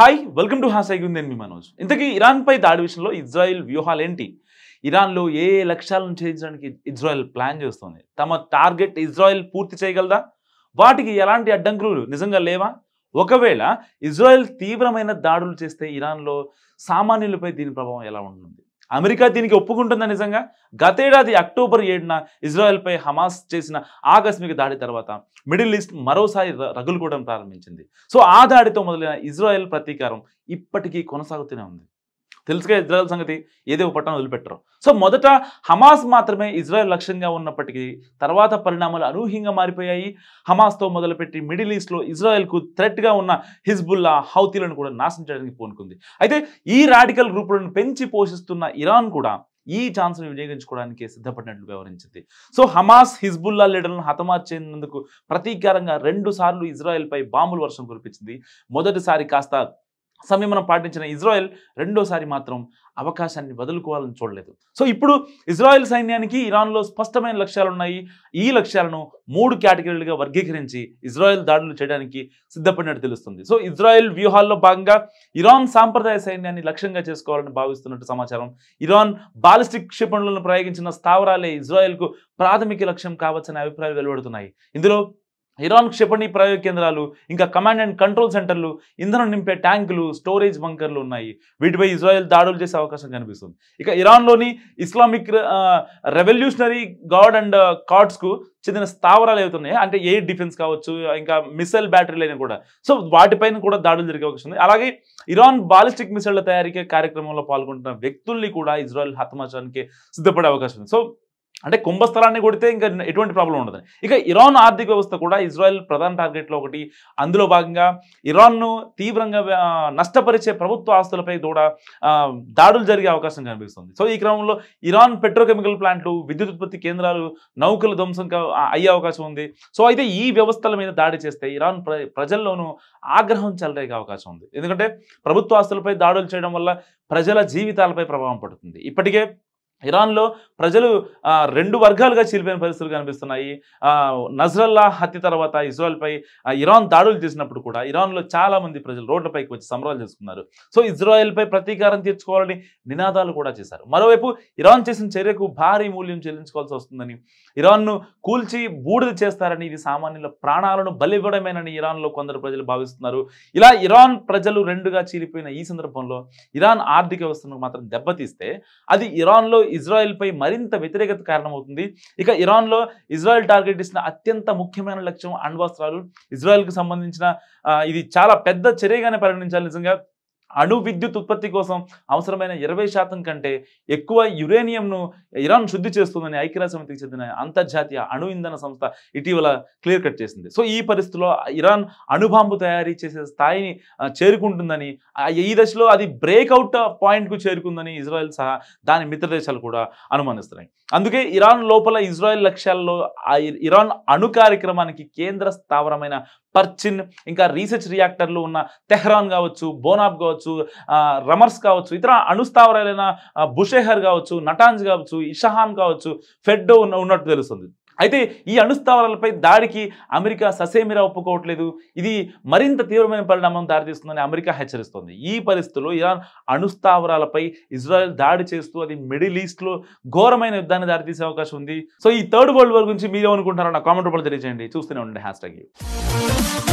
hi welcome to హాసైగ్ ఉంది మీ మనోజ్ ఇంతకీ ఇరాన్పై దాడి విషయంలో ఇజ్రాయెల్ వ్యూహాలు ఏంటి ఇరాన్లో ఏ లక్ష్యాలను చేయించడానికి ఇజ్రాయెల్ ప్లాన్ చేస్తోంది తమ టార్గెట్ ఇజ్రాయెల్ పూర్తి చేయగలదా వాటికి ఎలాంటి అడ్డంకులు నిజంగా లేవా ఒకవేళ ఇజ్రాయెల్ తీవ్రమైన దాడులు చేస్తే ఇరాన్లో సామాన్యులపై దీని ప్రభావం ఎలా ఉంటుంది అమెరికా దీనికి ఒప్పుకుంటుందా నిజంగా గతేడాది అక్టోబర్ ఏడున ఇజ్రాయెల్పై హమాస్ చేసిన ఆకస్మిక దాడి తర్వాత మిడిల్ ఈస్ట్ మరోసారి రగులుకోవడం ప్రారంభించింది సో ఆ దాడితో మొదలైన ఇజ్రాయెల్ ప్రతీకారం ఇప్పటికీ కొనసాగుతూనే ఉంది తెలుసుగా ఇజ్రాయెల్ సంగతి ఏదో పట్టణం వదిలిపెట్టరు సో మొదట హమాస్ మాత్రమే ఇజ్రాయెల్ లక్ష్యంగా ఉన్నప్పటికీ తర్వాత పరిణామాలు అనూహ్యంగా మారిపోయాయి హమాస్తో మొదలుపెట్టి మిడిల్ ఈస్ట్లో ఇజ్రాయెల్కు థ్రెట్గా ఉన్న హిజ్బుల్లా హౌతీలను కూడా నాశనం చేయడానికి పూనుకుంది అయితే ఈ రాడికల్ గ్రూపులను పెంచి పోషిస్తున్న ఇరాన్ కూడా ఈ ఛాన్స్ను వినియోగించుకోవడానికి సిద్ధపడినట్లు వివరించింది సో హమాస్ హిజ్బుల్లా లీడర్లను హతమార్చేందుకు ప్రతీకారంగా రెండు సార్లు ఇజ్రాయెల్పై బాంబుల వర్షం కురిపించింది మొదటిసారి కాస్త సంయమనం పాటించిన ఇజ్రాయెల్ రెండోసారి మాత్రం అవకాశాన్ని వదులుకోవాలని చూడలేదు సో ఇప్పుడు ఇజ్రాయెల్ సైన్యానికి ఇరాన్లో స్పష్టమైన లక్ష్యాలు ఉన్నాయి ఈ లక్ష్యాలను మూడు కేటగిరీలుగా వర్గీకరించి ఇజ్రాయెల్ దాడులు చేయడానికి సిద్ధపడినట్టు తెలుస్తుంది సో ఇజ్రాయెల్ వ్యూహాల్లో భాగంగా ఇరాన్ సాంప్రదాయ సైన్యాన్ని లక్ష్యంగా చేసుకోవాలని భావిస్తున్నట్టు సమాచారం ఇరాన్ బాలిస్టిక్ క్షిపణులను ప్రయోగించిన స్థావరాలే ఇజ్రాయెల్కు ప్రాథమిక లక్ష్యం కావచ్చనే అభిప్రాయాలు వెలువడుతున్నాయి ఇందులో ఇరాన్ క్షిపణి ప్రయోగ కేంద్రాలు ఇంకా కమాండ్ అండ్ కంట్రోల్ సెంటర్లు ఇంధనం నింపే ట్యాంకులు స్టోరేజ్ బంకర్లు ఉన్నాయి వీటిపై ఇజ్రాయెల్ దాడులు చేసే అవకాశం కనిపిస్తుంది ఇక ఇరాన్లోని ఇస్లామిక్ రెవల్యూషనరీ గాడ్ అండ్ కార్డ్స్కు చెందిన స్థావరాలు అవుతున్నాయి అంటే ఎయిర్ డిఫెన్స్ కావచ్చు ఇంకా మిసైల్ బ్యాటరీలు అయినా కూడా సో వాటిపైన కూడా దాడులు జరిగే అవకాశం ఉంది అలాగే ఇరాన్ బాలిస్టిక్ మిసైళ్ల తయారీకే కార్యక్రమంలో పాల్గొంటున్న వ్యక్తుల్ని కూడా ఇజ్రాయెల్ హతమార్చడానికి సిద్ధపడే అవకాశం ఉంది సో అంటే కుంభస్థలాన్ని కొడితే ఇంకా ఎటువంటి ప్రాబ్లం ఉండదు ఇక ఇరాన్ ఆర్థిక వ్యవస్థ కూడా ఇజ్రాయెల్ ప్రధాన టార్గెట్లో ఒకటి అందులో భాగంగా ఇరాన్ను తీవ్రంగా నష్టపరిచే ప్రభుత్వ ఆస్తులపై కూడా దాడులు జరిగే అవకాశం కనిపిస్తుంది సో ఈ క్రమంలో ఇరాన్ పెట్రోకెమికల్ ప్లాంట్లు విద్యుత్ ఉత్పత్తి కేంద్రాలు నౌకల ధ్వంసం అయ్యే అవకాశం ఉంది సో అయితే ఈ వ్యవస్థల మీద దాడి చేస్తే ఇరాన్ ప్రజల్లోనూ ఆగ్రహం చెలరేగే అవకాశం ఉంది ఎందుకంటే ప్రభుత్వ ఆస్తులపై దాడులు చేయడం వల్ల ప్రజల జీవితాలపై ప్రభావం పడుతుంది ఇప్పటికే ఇరాన్లో ప్రజలు రెండు వర్గాలుగా చీలిపోయిన పరిస్థితులు కనిపిస్తున్నాయి నజ్రల్లా హత్య తర్వాత ఇజ్రాయల్పై ఇరాన్ దాడులు చేసినప్పుడు కూడా ఇరాన్లో చాలామంది ప్రజలు రోడ్లపైకి వచ్చి సంబరాలు చేసుకున్నారు సో ఇజ్రాయెల్పై ప్రతీకారం తీర్చుకోవాలని నినాదాలు కూడా చేశారు మరోవైపు ఇరాన్ చేసిన చర్యకు భారీ మూల్యం చెల్లించుకోవాల్సి వస్తుందని ఇరాన్ను కూల్చి బూడిద చేస్తారని ఇది సామాన్యుల ప్రాణాలను బలివ్వడమేనని ఇరాన్లో కొందరు ప్రజలు భావిస్తున్నారు ఇలా ఇరాన్ ప్రజలు రెండుగా చీలిపోయిన ఈ సందర్భంలో ఇరాన్ ఆర్థిక వ్యవస్థను మాత్రం దెబ్బతీస్తే అది ఇరాన్లో ఇజ్రాయెల్పై మరింత వ్యతిరేకత కారణమవుతుంది ఇక ఇరాన్లో ఇజ్రాయెల్ టార్గెట్ ఇచ్చిన అత్యంత ముఖ్యమైన లక్ష్యం అణ్వాస్త్రాలు ఇజ్రాయెల్కి సంబంధించిన ఇది చాలా పెద్ద చర్యగానే పరిగణించాలి నిజంగా అణు విద్యుత్ ఉత్పత్తి కోసం అవసరమైన ఇరవై శాతం కంటే ఎక్కువ యురేనియంను ఇరాన్ శుద్ధి చేస్తుందని ఐక్యరాజ్య చెందిన అంతర్జాతీయ అణు ఇంధన సంస్థ ఇటీవల క్లియర్ కట్ చేసింది సో ఈ పరిస్థితిలో ఇరాన్ అణుబాంబు తయారీ చేసే స్థాయిని చేరుకుంటుందని ఈ దశలో అది బ్రేక్అవుట్ పాయింట్కు చేరుకుందని ఇజ్రాయెల్ సహా దాని మిత్ర దేశాలు కూడా అనుమానిస్తున్నాయి అందుకే ఇరాన్ లోపల ఇజ్రాయెల్ లక్ష్యాల్లో ఇరాన్ అణు కార్యక్రమానికి కేంద్ర స్థావరమైన పర్చిన్ ఇంకా రీసెర్చ్ రియాక్టర్లు ఉన్న తెహ్రాన్ కావచ్చు బోనాబ్ కావచ్చు కావచ్చు రమర్స్ కావచ్చు ఇతర అణుస్థావరాలైన బుషేహర్ కావచ్చు నటాన్స్ కావచ్చు ఇషహాన్ కావచ్చు ఫెడ్ ఉన్నట్టు తెలుస్తుంది అయితే ఈ అణుస్థావరాలపై దాడికి అమెరికా ససేమిరా ఒప్పుకోవట్లేదు ఇది మరింత తీవ్రమైన పరిణామం దారితీస్తుందని అమెరికా హెచ్చరిస్తోంది ఈ పరిస్థితుల్లో ఇరాన్ అణుస్థావరాలపై ఇజ్రాయెల్ దాడి చేస్తూ అది మిడిల్ ఈస్ట్లో ఘోరమైన యుద్ధాన్ని దారితీసే అవకాశం ఉంది సో ఈ థర్డ్ వరల్డ్ వార్ గురించి మీరు నా కామెంట్ రూపంలో తెలియజేయండి చూస్తూనే ఉండండి హ్యాష్ ట్యాగ్